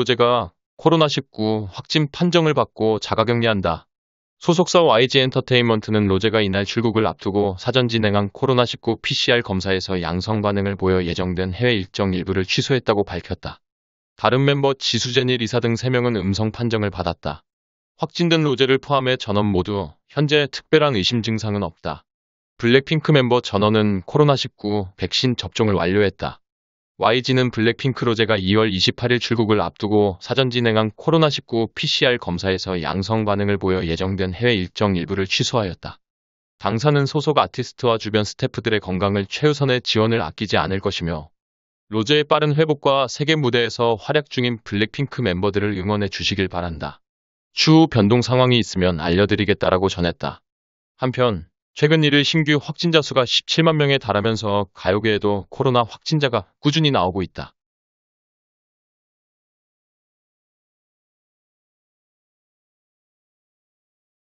소재가 코로나19 확진 판정을 받고 자가격리한다. 소속사 YG엔터테인먼트는 로제가 이날 출국을 앞두고 사전 진행한 코로나19 PCR 검사에서 양성 반응을 보여 예정된 해외 일정 일부를 취소했다고 밝혔다. 다른 멤버 지수제니 리사 등 3명은 음성 판정을 받았다. 확진된 로제를 포함해 전원 모두 현재 특별한 의심 증상은 없다. 블랙핑크 멤버 전원은 코로나19 백신 접종을 완료했다. YG는 블랙핑크로 제가 2월 28일 출국을 앞두고 사전 진행한 코로나19 PCR 검사에서 양성 반응을 보여 예정된 해외 일정 일부를 취소하였다. 당사는 소속 아티스트와 주변 스태프들의 건강을 최우선의 지원을 아끼지 않을 것이며 로제의 빠른 회복과 세계 무대에서 활약 중인 블랙핑크 멤버들을 응원해 주시길 바란다. 추후 변동 상황이 있으면 알려드리겠다라고 전했다. 한편 최근 1일 신규 확진자 수가 17만 명에 달하면서 가요계에도 코로나 확진자가 꾸준히 나오고 있다.